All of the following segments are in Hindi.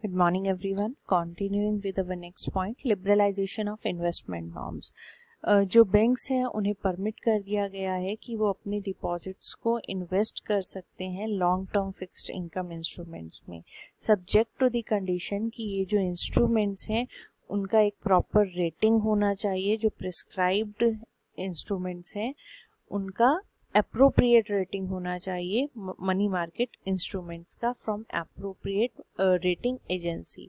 Good morning everyone. Continuing with our next point, liberalization of investment norms. Uh, जो बैंक्स हैं उन्हें परमिट कर दिया गया है कि वो अपने डिपॉजिट्स को इन्वेस्ट कर सकते हैं long term fixed income instruments में सब्जेक्ट टू दी कंडीशन कि ये जो इंस्ट्रूमेंट्स हैं उनका एक प्रॉपर रेटिंग होना चाहिए जो प्रिस्क्राइब्ड इंस्ट्रूमेंट्स हैं उनका अप्रोप्रिएट रेटिंग होना चाहिए मनी मार्केट इंस्ट्रूमेंट्स का फ्रॉम अप्रोप्रिएट रेटिंग एजेंसी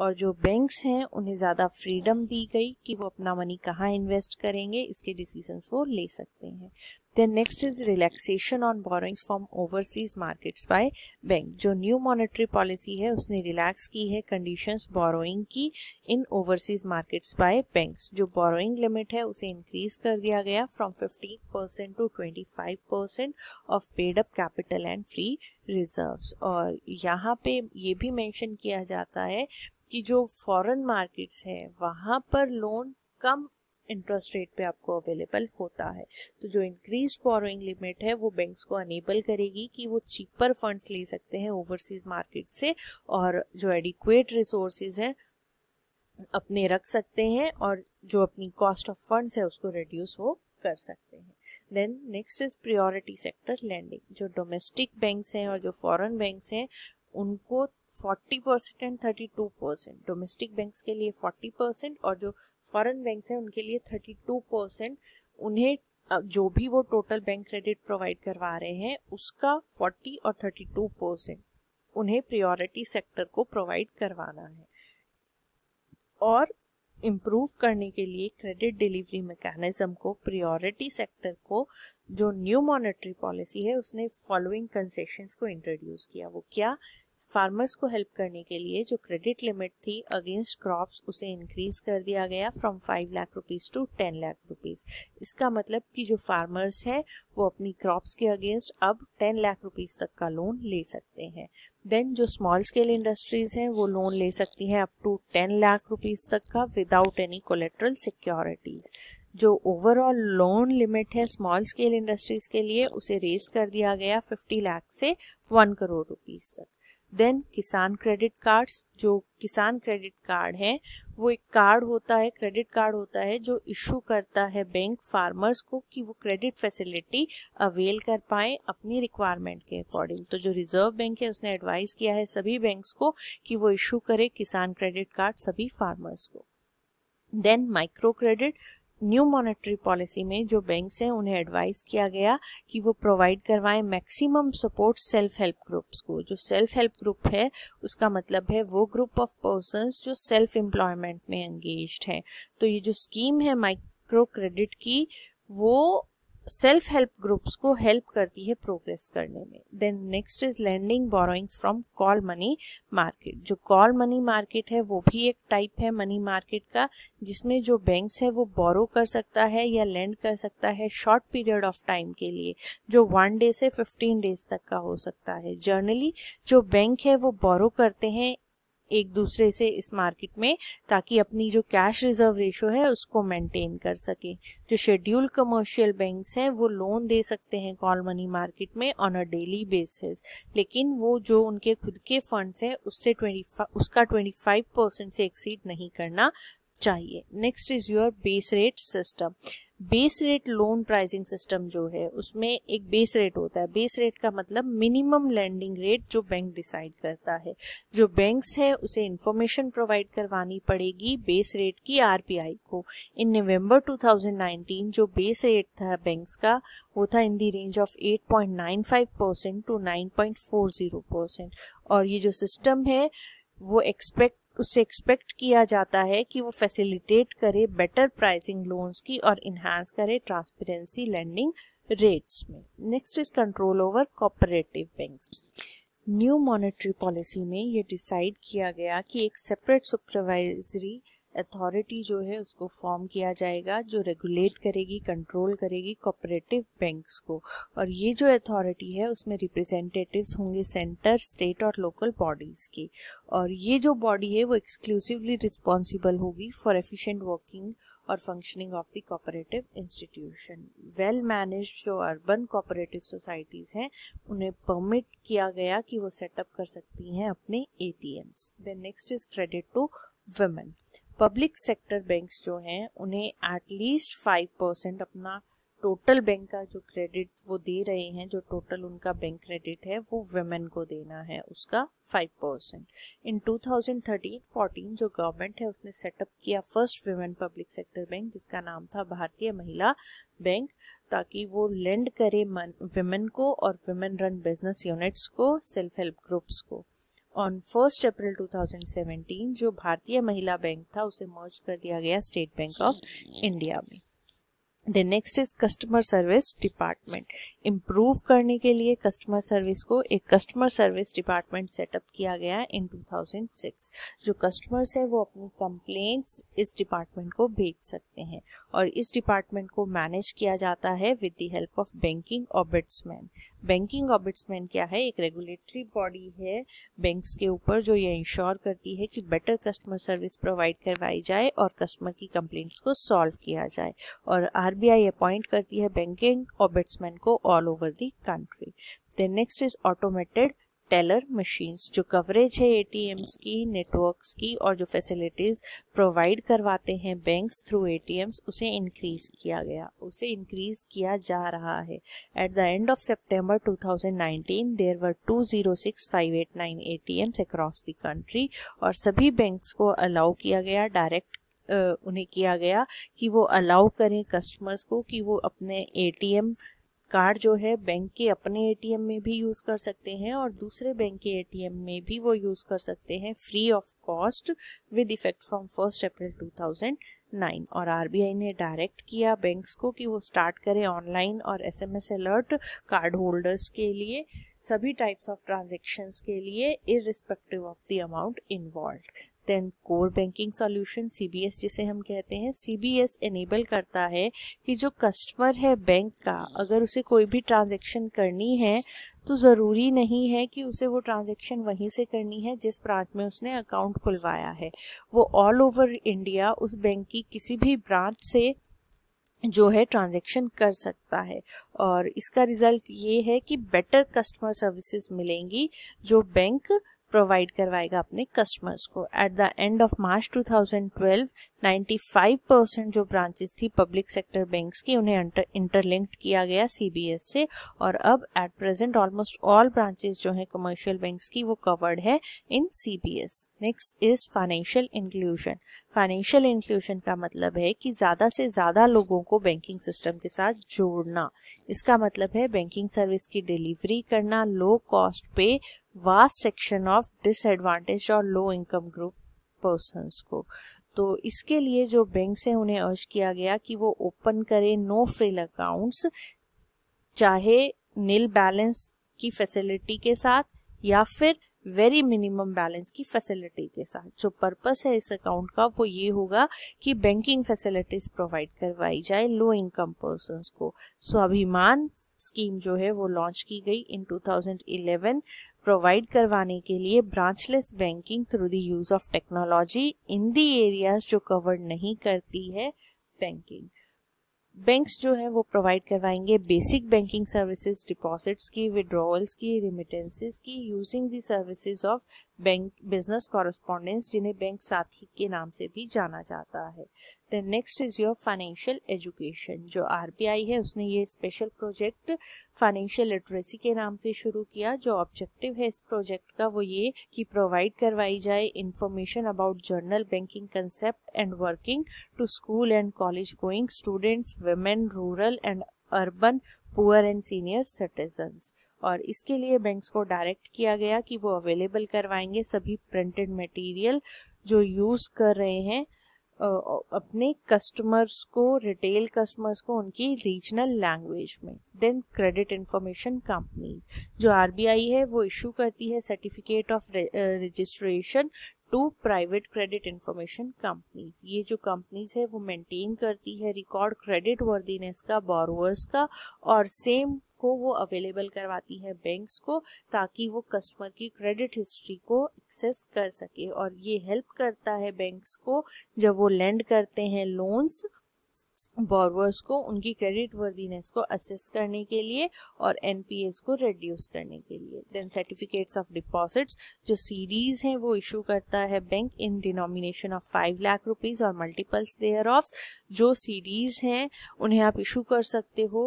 और जो बैंक्स हैं उन्हें ज़्यादा फ्रीडम दी गई कि वो अपना मनी कहाँ इन्वेस्ट करेंगे इसके डिसीजंस वो ले सकते हैं Then next is relaxation on borrowings from overseas markets by bank जो न्यू मॉनेटरी पॉलिसी है उसने रिलैक्स की है कंडीशंस बोरोइंग की in overseas markets by banks जो बोरोइंग लिमिट है उसे इंक्रीज कर दिया गया from 15 percent to 25 percent of paid up capital and free और यहाँ पे ये भी मैंशन किया जाता है कि जो फॉरन मार्केट्स है वहाँ पर लोन कम इंटरेस्ट रेट पे आपको अवेलेबल होता है तो जो इंक्रीज बोरोइंग लिमिट है वो बैंक्स को अनेबल करेगी कि वो चीपर फंड्स ले सकते हैं ओवरसीज मार्केट से और जो एडिक्वेट रिसोर्सेज हैं अपने रख सकते हैं और जो अपनी कॉस्ट ऑफ फंड्स है उसको रिड्यूस वो कर सकते हैं then next is priority sector lending जो डोमेस्टिक बैंक्स हैं और जो फॉरेन बैंक्स हैं उनको 40 परसेंट एंड 32 डोमेस्टिक बैंक्स के लिए 40 और जो फॉरेन बैंक्स हैं उनके लिए 32 परसेंट उन्हें जो भी वो टोटल बैंक क्रेडिट प्रोवाइड करवा रहे हैं उसका 40 और 32 परसेंट उन्हें प्रायोरिटी सेक्टर को प्रोवाइड करवाना है और इम्प्रूव करने के लिए क्रेडिट डिलीवरी मैकेनिज्म को प्रायोरिटी सेक्टर को जो न्यू मॉनेटरी पॉलिसी है उसने फॉलोइंग कंसेशंस को इंट्रोड्यूस किया वो क्या फार्मर्स को हेल्प करने के लिए जो क्रेडिट लिमिट थी अगेंस्ट क्रॉप्स उसे इंक्रीज कर दिया गया from five lakh rupees to ten lakh rupees इसका मतलब कि जो फार्मर्स है वो अपनी क्रॉप्स के अगेंस्ट अब टेन लाख रुपीज़ तक का लोन ले सकते हैं देन जो स्मॉल स्केल इंडस्ट्रीज़ हैं वो लोन ले सकती हैं up to ten lakh rupees तक का विदाउट एनी कोलेट्रल सिक्योरिटीज़ जो ओवरऑल लोन लिमिट है स्मॉल स्केल इंडस्ट्रीज़ के लिए उसे रेज कर दिया गया फिफ्टी लाख से वन करोड़ रुपीज़ तक देन किसान क्रेडिट कार्ड्स जो किसान क्रेडिट कार्ड है वो एक कार्ड होता है क्रेडिट कार्ड होता है जो इशू करता है बैंक फार्मर्स को कि वो क्रेडिट फैसिलिटी अवेल कर पाए अपनी रिक्वायरमेंट के अकॉर्डिंग तो जो रिजर्व बैंक है उसने एडवाइस किया है सभी बैंक्स को कि वो इशू करे किसान क्रेडिट कार्ड सभी फार्मर्स को then micro credit new monetary policy में जो बैंक्स हैं उन्हें एडवाइस किया गया कि वो प्रोवाइड करवाएं maximum support self help groups को जो सेल्फ हेल्प ग्रुप है उसका मतलब है वो ग्रुप ऑफ पर्सनस जो सेल्फ एम्प्लॉयमेंट में एंगेज हैं तो ये जो स्कीम है माइक्रो क्रेडिट की वो सेल्फ हेल्प ग्रुप्स को हेल्प करती है प्रोग्रेस करने में then next is lending borrowings from call money market जो कॉल मनी मार्केट है वो भी एक टाइप है मनी मार्केट का जिसमें जो बैंक्स है वो बोरो कर सकता है या लैंड कर सकता है शॉर्ट पीरियड ऑफ टाइम के लिए जो वन डे से फिफ्टीन डेज तक का हो सकता है जर्नली जो बैंक है वो बोरो करते हैं एक दूसरे से इस मार्केट में ताकि अपनी जो कैश रिजर्व रेशो है उसको मेंटेन कर सके जो शेड्यूल कमर्शियल बैंक्स हैं वो लोन दे सकते हैं कॉल मनी मार्केट में ऑन अ डेली बेसिस लेकिन वो जो उनके खुद के फंड्स हैं उससे ट्वेंटी उसका ट्वेंटी फाइव परसेंट से एक्सीड नहीं करना चाहिए next is your base rate system base rate loan pricing system जो है उसमें एक बेस रेट होता है बेस रेट का मतलब मिनिमम लैंडिंग रेट जो बैंक डिसाइड करता है जो बैंक्स है उसे इंफॉर्मेशन प्रोवाइड करवानी पड़ेगी बेस रेट की आरपीआई को इन नवंबर 2019 जो बेस रेट था बैंक्स का वो था in the range of 8.95 percent to 9.40 percent और ये जो सिस्टम है वो एक्सपेक्ट उससे एक्सपेक्ट किया जाता है कि वो फैसिलिटेट करे बेटर प्राइसिंग लोन्स की और इन्हांस करे ट्रांसपेरेंसी लैंडिंग रेट्स में next is control over cooperative banks new monetary policy में ये डिसाइड किया गया कि एक सेपरेट सुपरवाइजरी अथॉरिटी जो है उसको फॉर्म किया जाएगा जो रेगुलेट करेगी कंट्रोल करेगी कोऑपरेटिव बैंक्स को और ये जो अथॉरिटी है उसमें रिप्रेजेंटेटिव्स होंगे सेंटर स्टेट और लोकल बॉडीज़ की और ये जो बॉडी है वो एक्सक्लूसिवली रिस्पॉन्सिबल होगी फॉर एफिशिएंट वर्किंग और functioning of the cooperative institution well manage जो अर्बन कोऑपरेटिव सोसाइटीज़ हैं उन्हें परमिट किया गया कि वो सेटअप कर सकती हैं अपने A T Ms then next is credit to women public sector banks जो हैं उन्हें एटलीस्ट फाइव परसेंट अपना टोटल बैंक का जो क्रेडिट वो दे रहे हैं जो टोटल उनका बैंक क्रेडिट है वो वेमेन को देना है उसका five percent in two thousand thirteen fourteen जो गवर्नमेंट है उसने सेटअप किया first women public sector bank जिसका नाम था भारतीय महिला बैंक ताकि वो लेंड करे वेमेन को और वेमेन रन बिजनेस यूनिट्स को सेल्फ हेल्प ग्रुप्स को ऑन फर्स्ट अप्रैल 2017 जो भारतीय महिला बैंक था उसे मर्ज कर दिया गया स्टेट बैंक ऑफ इंडिया में then next is customer service department improve करने के लिए कस्टमर सर्विस को एक कस्टमर सर्विस डिपार्टमेंट सेटअप किया गया इन 2006 जो कस्टमर्स है वो अपनी कंप्लेंट्स इस डिपार्टमेंट को भेज सकते हैं और इस डिपार्टमेंट को मैनेज किया जाता है with the help of banking ombudsman banking ombudsman क्या है एक रेगुलेटरी बॉडी है बैंक के ऊपर जो ये इंश्योर करती है कि बेटर कस्टमर सर्विस प्रोवाइड करवाई जाए और कस्टमर की कंप्लेंट्स को सॉल्व किया जाए और आज आरबीआई अपॉइंट करती है बैंकिंग ऑबिट्समैन को all over the country then next is automated teller machines जो कवरेज है एटीएम्स की नेटवर्क्स की और जो फैसिलिटीज़ प्रोवाइड करवाते हैं बैंक्स थ्रू एटीएम्स उसे इंक्रीज किया गया उसे इंक्रीज किया जा रहा है at the end of September 2019 there were 206589 ATMs across the country और सभी बैंक्स को अलाउ किया गया डायरेक्ट उन्हें किया गया कि वो अलाउ करें कस्टमर्स को कि वो अपने एटीएम कार्ड जो है बैंक के अपने एटीएम में भी यूज़ कर सकते हैं और दूसरे बैंक के एटीएम में भी वो यूज़ कर सकते हैं free of cost with effect from first April 2000 nine और आरबीआई ने डायरेक्ट किया बैंक्स को कि वो स्टार्ट करें ऑनलाइन और एसएमएस अलर्ट कार्ड होल्डर्स के लिए सभी टाइप्स ऑफ ट्रांजेक्शन्स के लिए irrespective of the amount involve then core banking solution CBS जिसे हम कहते हैं सीबीएस एनेबल करता है कि जो कस्टमर है बैंक का अगर उसे कोई भी ट्रांजेक्शन करनी है तो ज़रूरी नहीं है कि उसे वो ट्रांजेक्शन वहीं से करनी है जिस ब्रांच में उसने अकाउंट खुलवाया है वो ऑल ओवर इंडिया उस बैंक की किसी भी ब्रांच से जो है ट्रांजैक्शन कर सकता है और इसका रिजल्ट ये है कि बेटर कस्टमर सर्विसेज मिलेंगी जो बैंक प्रोवाइड करवाएगा अपने कस्टमर्स को at the end of March 2012 95 percent जो ब्रांचेस थी पब्लिक सेक्टर बैंक्स की उन्हें इंटरलिंक्ड किया गया सीबीएस से और अब at present almost all branches जो हैं कमर्शियल बैंक्स की वो कवर्ड है in CBS next is financial inclusion financial inclusion का मतलब है कि ज़्यादा से ज़्यादा लोगों को बैंकिंग सिस्टम के साथ जोड़ना इसका मतलब है बैंकिंग सर्विस की डिलीवरी करना लो कॉस्ट पे वास्ट सेक्शन ऑफ डिसएडवांटेज और लो इनकम ग्रुप पर्सन को तो इसके लिए जो बैंक से उन्हें अर्ज किया गया कि वो ओपन करें नो फ्रिल अकाउंट्स चाहे नील बैलेंस की फैसिलिटी के साथ या फिर वेरी मिनिमम बैलेंस की फैसिलिटी के साथ जो पर्पस है इस अकाउंट का वो ये होगा कि बैंकिंग फैसिलिटीज प्रोवाइड करवाई जाए लो इनकम पर्सन को स्वाभिमान स्कीम जो है वो लॉन्च की गई इन 2011 प्रोवाइड करवाने के लिए branchless banking through the use of technology in the areas जो कवर नहीं करती है बैंकिंग बैंक्स जो हैं वो प्रोवाइड करवाएंगे बेसिक बैंकिंग सर्विसेज डिपॉजिट्स की विड्रॉवल्स की रिमिटेंसेस की using the services of bank business correspondence जिन्हें बैंक साथी के नाम से भी जाना जाता है the next is your financial education जो आरबीआई है उसने ये स्पेशल प्रोजेक्ट फाइनेंशियल लिटरेसी के नाम से शुरू किया जो ऑब्जेक्टिव है इस प्रोजेक्ट का वो ये कि प्रोवाइड करवाई जाए information about general banking concept and working to school and college going students women rural and urban poor and senior citizen और इसके लिए बैंक्स को डायरेक्ट किया गया कि वो अवेलेबल करवाएंगे सभी प्रिंटेड मटेरियल जो यूज कर रहे हैं अपने कस्टमर्स को रिटेल कस्टमर्स को उनकी रीजनल लैंग्वेज में देन क्रेडिट इंफॉर्मेशन कंपनीज जो आरबीआई है वो इशू करती है certificate of registration to private credit information companies ये जो कंपनीज है वो मेंटेन करती है रिकॉर्ड क्रेडिट वर्दीनेस का बोरोवर्स का और सेम को वो अवेलेबल करवाती है बैंक्स को ताकि वो कस्टमर की क्रेडिट हिस्ट्री को एक्सेस कर सके और ये हेल्प करता है बैंक्स को जब वो लैंड करते हैं लोन्स बॉरवर्स को उनकी क्रेडिट वर्दीनेस को असेस करने के लिए और एनपीएस को रिड्यूस करने के लिए देन सर्टिफिकेट्स ऑफ डिपॉजिट्स जो सीडीज हैं वो इशू करता है bank in denomination of five lakh rupees और मल्टीपल्स देयर ऑफ जो सीडीज हैं उन्हें आप इशू कर सकते हो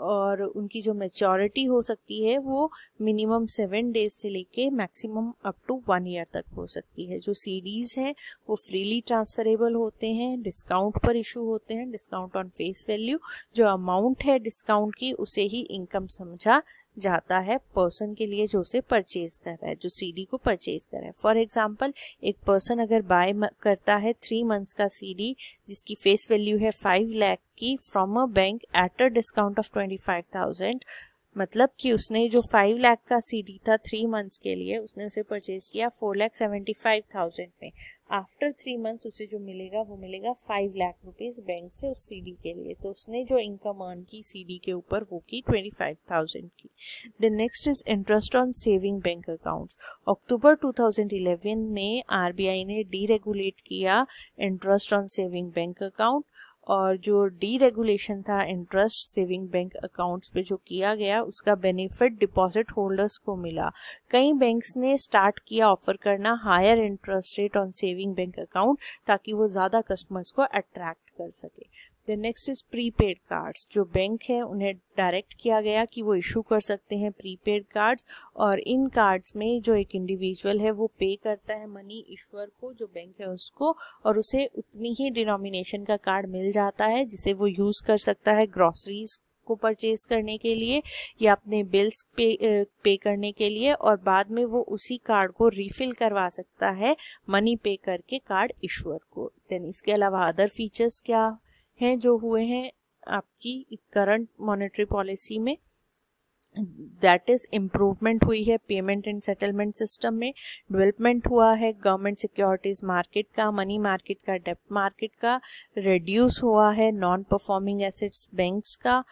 और उनकी जो मेचोरिटी हो सकती है वो मिनिमम सेवन डेज से लेके maximum up to one year तक हो सकती है जो सीडीज़ हैं वो फ्रीली ट्रांसफरेबल होते हैं डिस्काउंट पर इशू होते हैं डिस्काउंट ऑन फेस वैल्यू जो अमाउंट है डिस्काउंट की उसे ही इनकम समझा जाता है पर्सन के लिए जो उसे परचेज कर रहा है जो सीडी को परचेज कर रहा है फॉर एग्जांपल एक पर्सन अगर बाय करता है थ्री मंथ्स का सीडी जिसकी फेस वैल्यू है फाइव लैख की from a bank at a discount of twenty five thousand मतलब कि उसने जो फाइव लाख का सीडी था थ्री मंथ्स के लिए उसने उसे परचेज किया four lakh seventy five thousand में आफ्टर थ्री मंथ्स उसे जो मिलेगा वो मिलेगा फाइव लाख रुपीस बैंक से उस सीडी के लिए तो उसने जो इनकम अर्न की सीडी के ऊपर वो की ट्वेंटी फाइव थाउजेंड की the next is interest on saving bank accounts October 2011 में आरबीआई ने डीरेगुलेट किया interest on saving bank account और जो डीरेगुलेशन था इंटरेस्ट सेविंग बैंक अकाउंट्स पे जो किया गया उसका बेनिफिट डिपॉजिट होल्डर्स को मिला कई बैंक्स ने स्टार्ट किया ऑफर करना higher interest rate on saving bank account ताकि वो ज़्यादा कस्टमर्स को अट्रैक्ट कर सके then next is prepaid cards जो बैंक है उन्हें डायरेक्ट किया गया कि वो इशू कर सकते हैं प्रीपेड कार्ड्स और इन कार्ड्स में जो एक इंडिविजुअल है वो पे करता है मनी ईश्वर को जो बैंक है उसको और उसे उतनी ही डिनोमिनेशन का कार्ड मिल जाता है जिसे वो यूज़ कर सकता है ग्रॉसरीज को परचेज करने के लिए या अपने बिल्स पे पे करने के लिए और बाद में वो उसी कार्ड को रिफिल करवा सकता है मनी पे करके कार्ड ईश्वर को देन इसके अलावा अदर फीचर्स क्या हैं जो हुए हैं आपकी करंट मॉनेटरी पॉलिसी में दैट इज इम्प्रूवमेंट हुई है पेमेंट एंड सेटलमेंट सिस्टम में डेवलपमेंट हुआ है गवर्नमेंट सिक्योरिटीज मार्केट का मनी मार्केट का डेप्ट मार्केट का रिड्यूस हुआ है नॉन परफॉर्मिंग एसेट्स बैंक्स का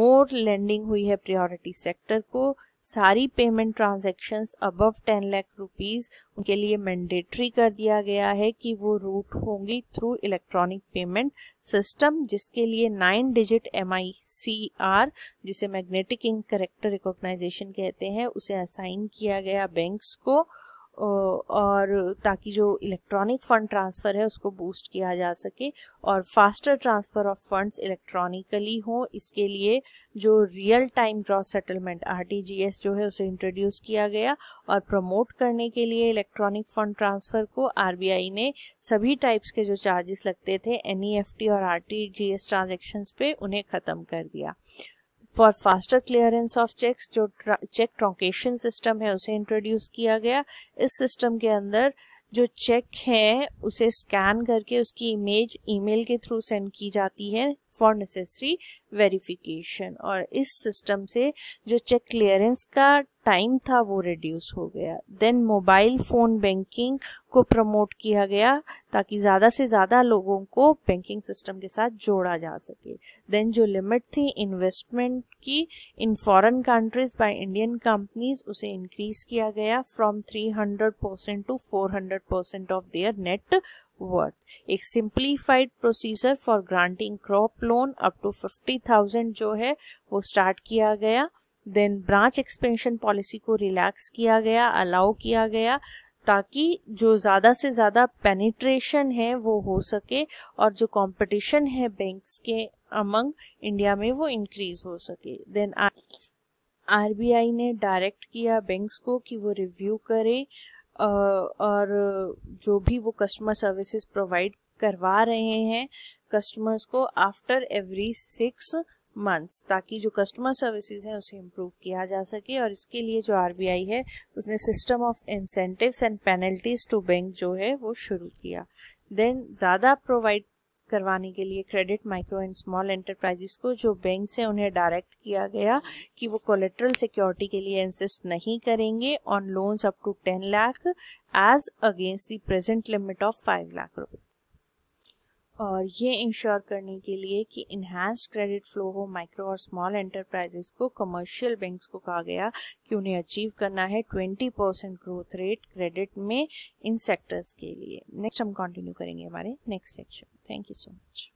मोर लैंडिंग हुई है प्रायोरिटी सेक्टर को सारी payment transaction above ten lakh rupees उनके लिए मैंडेटरी कर दिया गया है कि वो रूट होंगी थ्रू इलेक्ट्रॉनिक पेमेंट सिस्टम जिसके लिए नाइन डिजिट एम जिसे मैग्नेटिक इंक करेक्टर रिकॉग्नाइजेशन कहते हैं उसे असाइन किया गया बैंक्स को और ताकि जो इलेक्ट्रॉनिक फंड ट्रांसफ़र है उसको बूस्ट किया जा सके और faster transfer of funds electronically हो इसके लिए जो real time cross settlement RTGS जो है उसे इंट्रोड्यूस किया गया और प्रमोट करने के लिए इलेक्ट्रॉनिक फंड ट्रांसफ़र को आरबीआई ने सभी टाइप्स के जो चार्जेस लगते थे एनईएफटी e और आरटीजीएस ट्रांजैक्शंस पे उन्हें ख़त्म कर दिया for faster clearance of cheques जो चेक ट्रांकेशन सिस्टम है उसे इंट्रोड्यूस किया गया इस सिस्टम के अंदर जो चेक है उसे स्कैन करके उसकी इमेज ईमेल के थ्रू सेंड की जाती है फॉर नेसेसरी वेरिफिकेशन और इस सिस्टम से जो चेक क्लियरेंस का टाइम था वो रिड्यूस हो गया देन मोबाइल फ़ोन बैंकिंग को प्रमोट किया गया ताकि ज़्यादा से ज़्यादा लोगों को बैंकिंग सिस्टम के साथ जोड़ा जा सके देन जो लिमिट थी इन्वेस्टमेंट की in foreign countries by Indian companies उसे इंक्रीज किया गया from 300 percent to 400 percent of their net worth. एक simplified procedure for granting crop loan up to 50,000 जो है वो स्टार्ट किया गया देन ब्रांच एक्सपेंशन पॉलिसी को रिलैक्स किया गया अलाउ किया गया ताकि जो ज़्यादा से ज़्यादा पेनिट्रेशन है वो हो सके और जो कंपटीशन है बैंक्स के अमंग इंडिया में वो इंक्रीज हो सके देन आरबीआई ने डायरेक्ट किया बैंक्स को कि वो रिव्यू करें और जो भी वो कस्टमर सर्विसेज प्रोवाइड करवा रहे हैं कस्टमर्स को आफ्टर एवरी सिक्स मंथ्स ताकि जो कस्टमर सर्विसेज हैं उसे इम्प्रूव किया जा सके और इसके लिए जो आर है उसने system of incentives and penalties to bank जो है वो शुरू किया देन ज़्यादा प्रोवाइड करवाने के लिए credit micro and small enterprises को जो बैंक से उन्हें डायरेक्ट किया गया कि वो कोलेट्रल सिक्योरिटी के लिए इंसिस्ट नहीं करेंगे on loans up to ten lakh as against the present limit of five lakh रुपए और ये इंश्योर करने के लिए कि इन्हांस क्रेडिट फ्लो हो माइक्रो और स्मॉल एंटरप्राइजेस को कमर्शियल बैंक्स को कहा गया कि उन्हें अचीव करना है 20 परसेंट ग्रोथ रेट क्रेडिट में इन सेक्टर्स के लिए नेक्स्ट हम कंटिन्यू करेंगे हमारे next section thank you so much